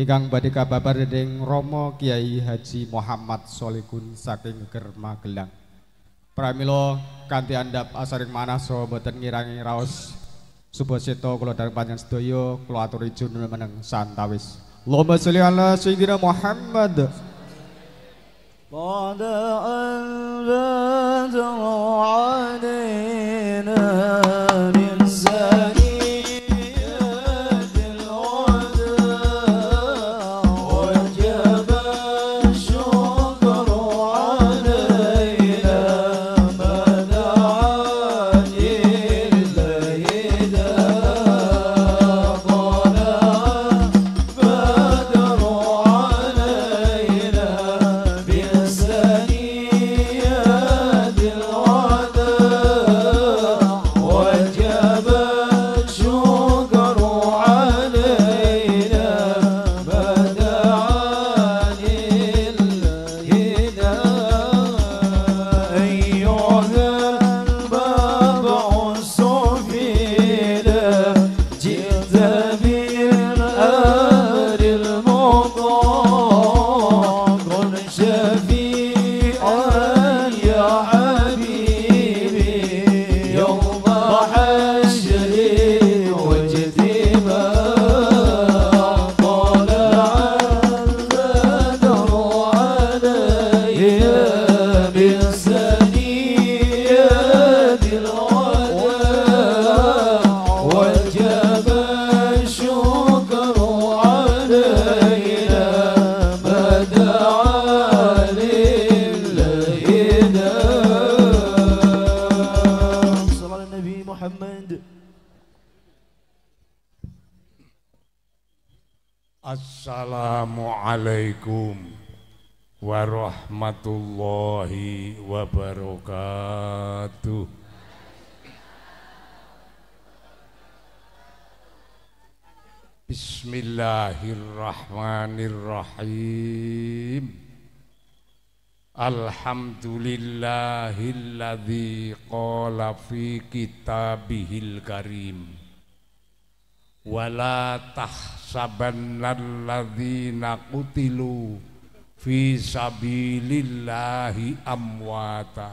ingkang badhe kababar dening Rama Kiai Haji Muhammad Solikun saking Germa Gelang. Pramila kanthi andhap asaring manah so boten ngirangi raos subaseta kula dhareng panjenengan sedaya kula aturi junul meneng santawis. Allahumma sholli ala sayyidina Muhammad. Qad anzalna warahmatullahi wabarakatuh. Bismillahirrahmanirrahim. Alhamdulillahilladzi qala fi kitabihil karim wala tahsabannalladzina qutilu Fi Fisabilillahi amwata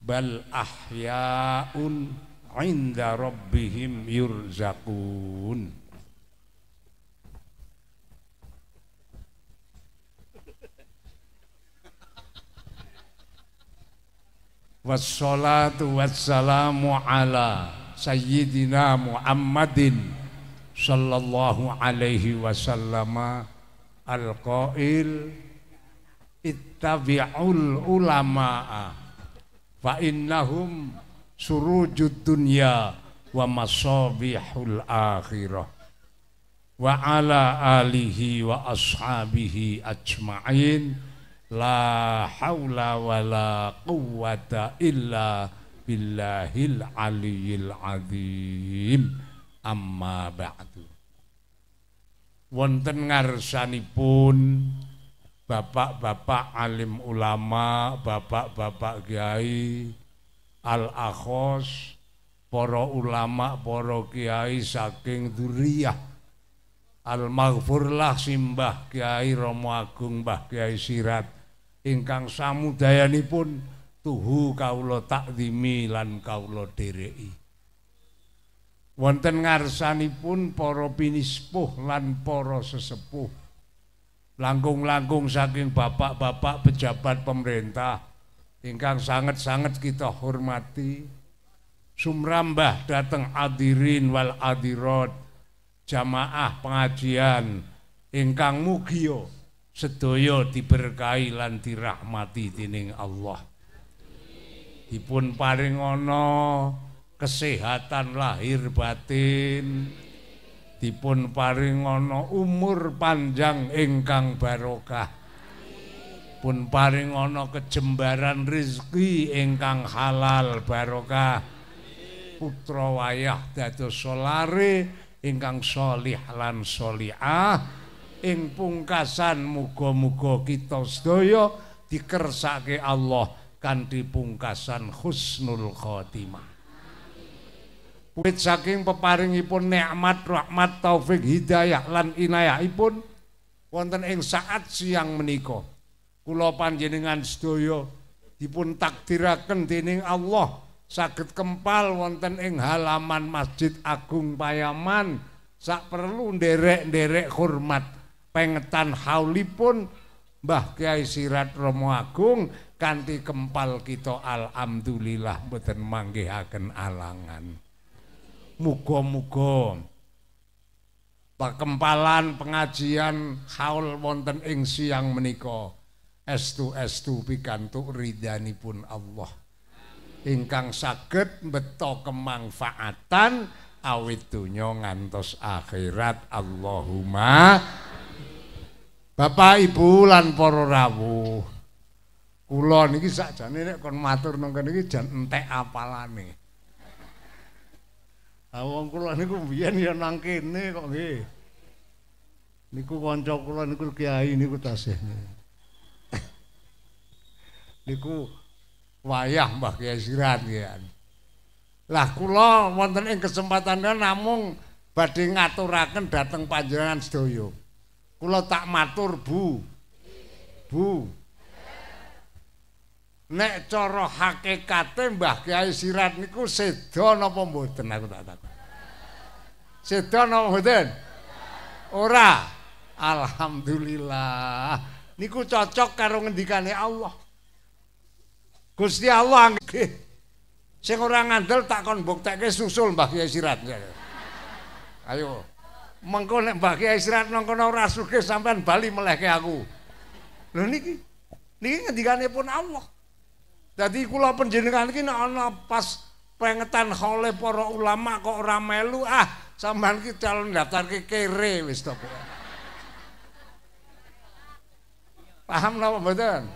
Bal ahya'un Inda rabbihim yurzakun Wassalatu wassalamu ala Sayyidina Muhammadin Sallallahu alaihi wasallama القائل ittabi'ul ulama'a fa innahum surujud dunya wa masabihul akhirah wa ala alihi wa ashabihi ajma'in la haula wa la quwwata illa billahil aliyil azim amma ba'du wonten ngarsanipun bapak-bapak alim ulama, bapak-bapak kiai al-akhos, para ulama, para kiai saking duriyah, Al-Maghfurlah simbah Kiai Romo Agung, Mbah Kiai Sirat, ingkang samudayani pun tuhu kaulo takdimi lan kaulo direi. wonten ngarsanipun para pinispuh lan para sesepuh langkung-langkung saking bapak-bapak pejabat pemerintah ingkang sangat-sangat kita hormati sumrambah dateng adirin wal adirot jamaah pengajian ingkang mugio sedaya diberkahi lan dirahmati dening Allah dipun paring kesehatan lahir batin dipun paring ana umur panjang ingkang barokah pun paring ana kejembaran rezeki ingkang halal barokah putra wayah dados solare ingkang sholih lan sholiah ing pungkasan muga-muga kita sedaya dikersake Allah kanthi pungkasan husnul khotimah wit saking peparingipun nikmat rahmat taufik hidayah lan inayahipun wonten ing saat siang menika kula panjenengan sedaya dipun takdiraken dening Allah saged kempal wonten ing halaman Masjid Agung Payaman sak perlu nderek-nderek hormat pengetan haulipun Mbah Kiai Sirat Romo Agung kanthi kempal kita alhamdulillah mboten manggihaken alangan muga-muga pakempalan pengajian haul wonten ing siang menika estu estu pikantuk ridhanipun Allah ingkang saget mbeta kemanfaatan awit donya ngantos akhirat Allahumma Bapak Ibu lan para rawuh kula niki sakjane nek kon matur nang kene iki jan entek apalane Awang ah, kula niku biyen ya nang kene kok nggih. Niku kanca kula niku kiai niku tasih. niku wayah Mbah Kiai Siran ya. Lah kula wonten ing kesempatan namung badhe ngaturaken dhateng panjenengan sedaya. Kula tak matur Bu. Bu. nek cara hakikate Mbah Kiai Sirat niku sedo napa mboten aku tak takon. Sedo napa mboten? Ora. Alhamdulillah. Niku cocok karo ngendikane Allah. Gusti Allah nggih. Sing ora ngandel tak kon mbuktekke susul Mbah Kiai Sirat. Ayo. Mengko nek Mbah Kiai Sirat nang kono ora sugih sampean bali melehke aku. Lho niki. Niki ngendikane pun Allah. Jadi kula penjenengan iki nek ana pas pengetan oleh para ulama kok ora melu, ah sampean iki calon ke kere wis to Paham napa mboten?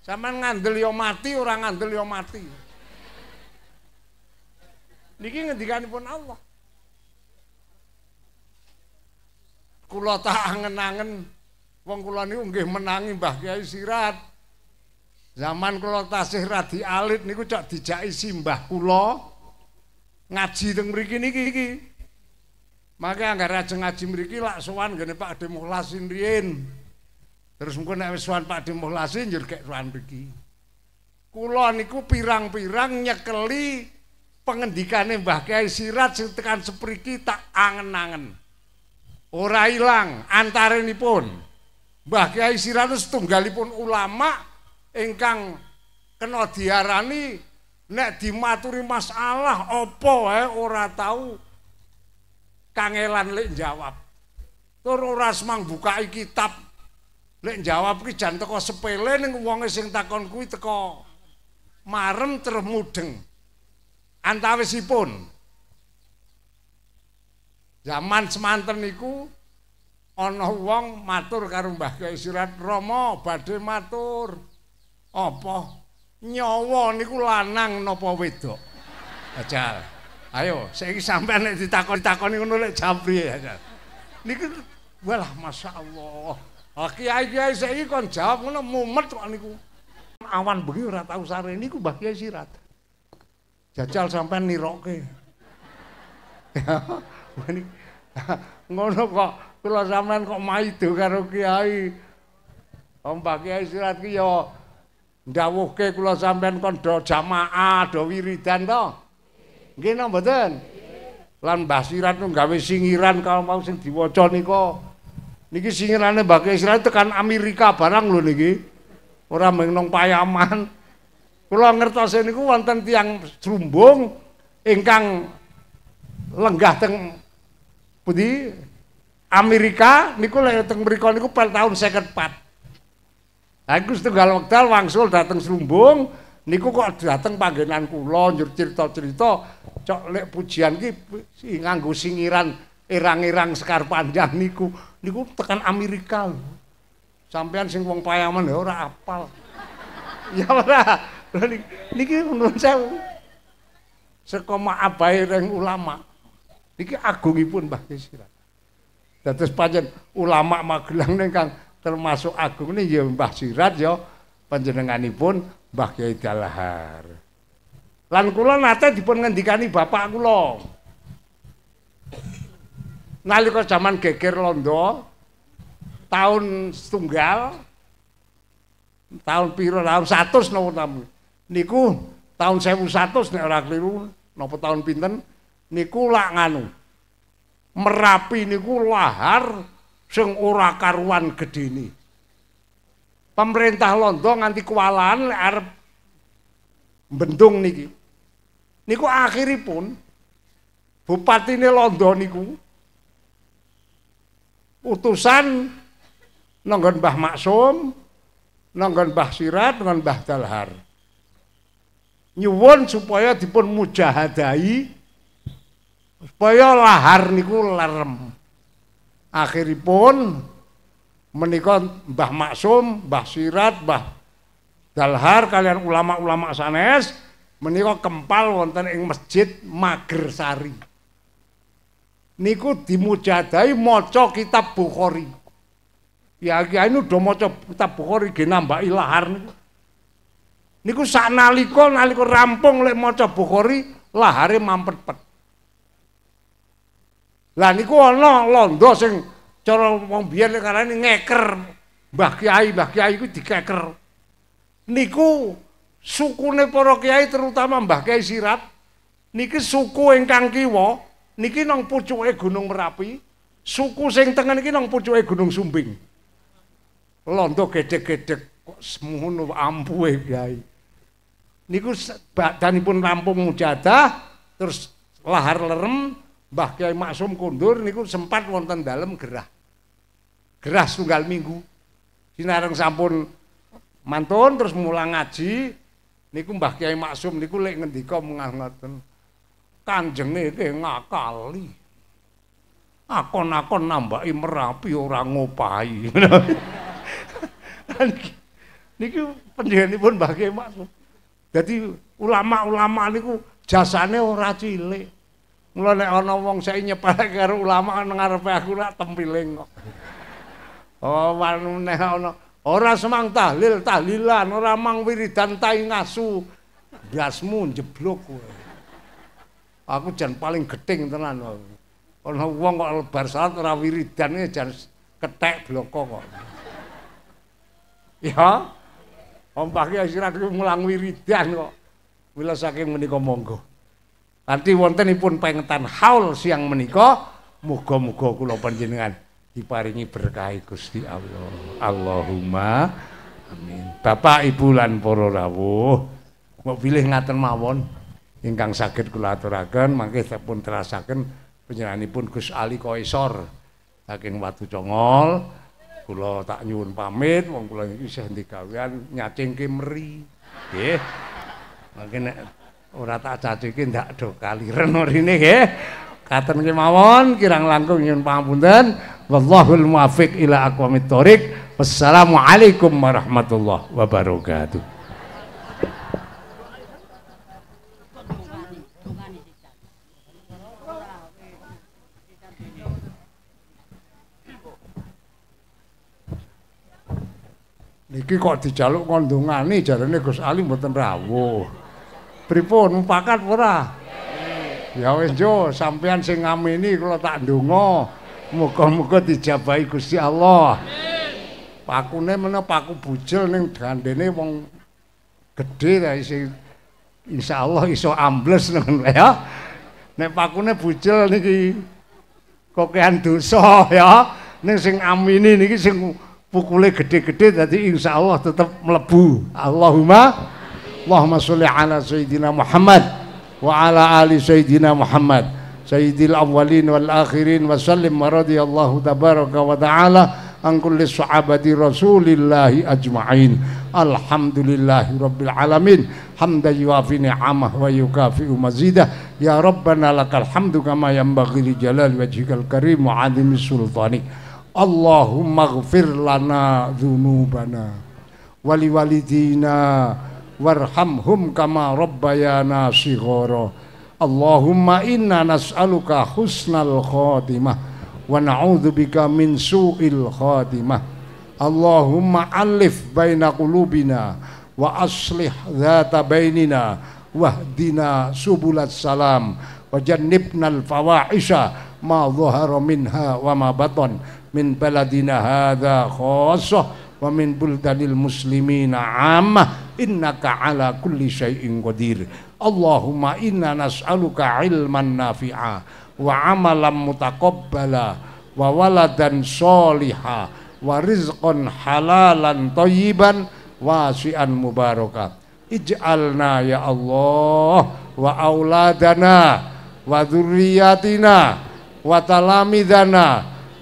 Sampean ngandel yo mati ora ngandel yo mati. Niki ngendikanipun Allah. Kula tak angen-angen wong kula niku nggih menangi Mbah Kiai Sirat. Zaman kula tasih radi alit niku cok dijaki simbah kula ngaji teng mriki niki iki. Maka anggar aja ngaji mriki lak sowan gene Pak Demokhlasin riyen. Terus mungkin nek sowan Pak Demokhlasin e jur kek sowan mriki. Kula niku pirang-pirang nyekeli pengendikane Mbah Kiai Sirat sing tekan sepriki tak angen-angen. Ora ilang antarenipun. Mbah Kiai Sirat setunggalipun ulama' ingkang kena diarani nek dimaturi masalah apa ae ora tau, kangelan lek jawab tur ora semang buka kitab lek jawab iki jan teko sepele ning wonge sing takon kuwi teko marem termudeng antawisipun jaman semanten niku ana wong matur karo Mbah Kyai Surat Rama badhe matur apa nyawa niku lanang nopo wedok Jajal. ayo saiki sampean nek ditakoni-takoni ngono lek jam piye ajal niku walah masyaallah ha kiai-kiai saiki kon jawab ngono mumet kok niku awan bengi ora tau sare niku Mbah Kiai Sirat jajal sampean niroke ngono kok kula sampean kok maido karo kiai Om oh, Pak Kiai Sirat ki ya. dawuhke kula sampean kon do jamaah do wiridan to nggih napa mboten lan Mbah Sirat nu singiran kalau mau sing diwaca niko. niki singirane Mbah Sirat tekan Amerika barang lho niki ora mung nang payaman kula ngertos niku wonten tiang serumbung ingkang lenggah teng pundi Amerika niku lek teng mriku niku pel taun 54 Aku setunggal wekdal wangsul dateng Slumbung niku kok dateng panggenan kula njur cerita-cerita cok lek pujian ki si, nganggo singiran irang-irang sekar panjang niku niku tekan Amerika sampean sing wong payaman ya ora apal ya ora niki menurut saya seko maabai reng ulama niki agungipun Mbah Kisira dados pancen ulama magelang ning kang termasuk agung ini ya Mbah Sirat ya panjenenganipun Mbah Kiai Dalahar. Lan kula nate dipun ngendikani bapak kula. Nalika zaman geger londo tahun setunggal tahun piro tahun 100 napa tamu. Niku tahun 1100 nek ora keliru napa tahun pinten niku lak nganu. Merapi niku lahar sing ora karuan gedene. Pemerintah Londo nganti kewalahan arep bendung niki. Niku akhiripun bupatine Londo niku utusan nanggon Mbah Maksum, nanggon Mbah Sirat, nanggon Mbah Dalhar. Nyuwun supaya dipun mujahadai supaya lahar niku lerem. akhiripun menikah Mbah Maksum, Mbah Sirat, Mbah Dalhar kalian ulama-ulama sanes menikah kempal wonten ing Masjid Magersari. Niku dimujadai maca kitab Bukhari. Ya kiai anu do maca kitab Bukhari ge nambah lahar niku. Niku sak nalika nalika rampung lek maca Bukhari lahare mampet-pet. Lah niku ana londo sing cara wong biyen karane ngeker. Mbah Kiai, Mbah Kiai iku dikeker. Niku sukune para kiai terutama Mbah Kiai Sirat niki suku ingkang kiwa niki nang pucuke Gunung Merapi, suku sing tengen iki nang pucuke Gunung Sumbing. Londo gedhe-gedhe kok semono e Kiai. Niku badanipun rampung mujadah terus lahar lerem Mbah Kiai Maksum kundur, niku sempat wonten dalem gerah. Gerah tunggal minggu. Sinareng sampun mantun terus mulang ngaji niku Mbah Kiai Maksum niku lek ngendika mengah ngoten. Kanjenge ki ngakali. Akon-akon nambaki merapi ora ngopahi. niku pendirianipun Mbah Kiai Maksum. Jadi ulama-ulama niku jasane ora cilik. Mula nek ana wong sing nyepel karo ulama nang ngarepe aku ra tempiling kok. Oh, wanune ana ora semang tahlil, tahlilan, ora mang wiridan tai ngasu. Gasmu jeblok kowe. Aku jan paling geting tenan kok. Ana wong kok lebar salat ora wiridan jan ketek bloko kok. Ya. Om pagi asyrat ku wiridan kok. Wila saking menika monggo. nanti wonten ipun pengetan haul siang menika moga-moga kula panjenengan diparingi berkah Gusti Allah. Allahumma amin. Bapak Ibu lan para rawuh, mau pilih ngaten mawon ingkang sakit kula aturaken mangke sampun terasaken panjenenganipun Gus Ali Kaisor saking Watu Congol. Kula tak nyuwun pamit wong kula isih ndigawean nyacing kemeri. Nggih. Mangke nek ora tak jadi iki ndak do kaliren mrene nggih. Katen kemawon kirang langkung nyuwun pangapunten. Wallahul muwaffiq ila aqwamit thoriq. Wassalamualaikum warahmatullahi wabarakatuh. Niki kok dijaluk kondungan nih, jarane Gus Ali mboten rawuh. pripun mupakat ora ya wis jo sampean sing ngameni kula tak ndonga moga-moga dijabahi Gusti Allah pakune mena paku bujel ning gandene wong gedhe ta isih insyaallah iso ambles nang ya nek pakune bujel niki kokean dosa ya ning sing amini niki sing pukule gedhe-gedhe dadi insyaallah tetep mlebu Allahumma Allahumma sholli ala sayyidina Muhammad wa ala ali sayyidina Muhammad sayyidil awwalin wal akhirin wa sallim wa radiyallahu tabaraka wa ta'ala an kulli sahabati rasulillahi ajma'in alhamdulillahi rabbil alamin hamdan yuafi ni'amah wa yukafi mazidah ya rabbana lakal hamdu kama yanbaghi li jalal wajhikal karim wa adhim sultanik Allahumma ighfir lana dhunubana wali walidina وارحمهم كما ربيانا صغارا اللهم إنا نسألك حسن الخاتمة ونعوذ بك من سوء الخاتمة اللهم ألف بين قلوبنا وأصلح ذات بيننا واهدنا سبل السلام وجنبنا الفواحش ما ظهر منها وما بطن من بلدنا هذا خاصه wa min buldanil muslimina amma innaka ala kulli syai'in qadir Allahumma inna nas'aluka ilman nafi'a wa amalan mutaqabbala wa waladan soliha wa rizqan halalan tayyiban wasi'an mubarakat. ij'alna ya Allah wa auladana wa dzurriyyatina wa talamidana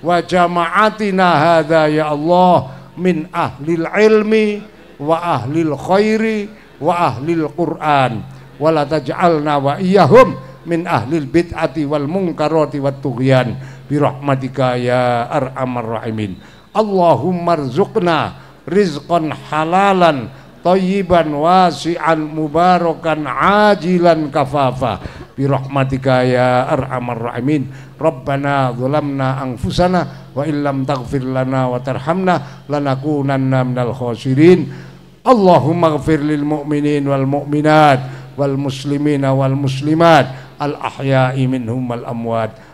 wa jama'atina hadha ya Allah min ahlil ilmi wa ahlil khairi wa ahlil Qur'an wala taj'alna wa iyahum min ahlil bid'ati wal mungkarati wat tughyan bi rahmatika ya arhamar rahimin Allahumma rizqna rizqan halalan tayyiban wasi'an mubarakan ajilan kafafa bi rahmatika ya arhamar rahimin rabbana zalamna anfusana wa illam taghfir lana wa tarhamna lanakunanna minal khosirin. Allahumma ighfir lil mu'minin wal mu'minat wal muslimina wal muslimat al ahya'i minhum wal amwat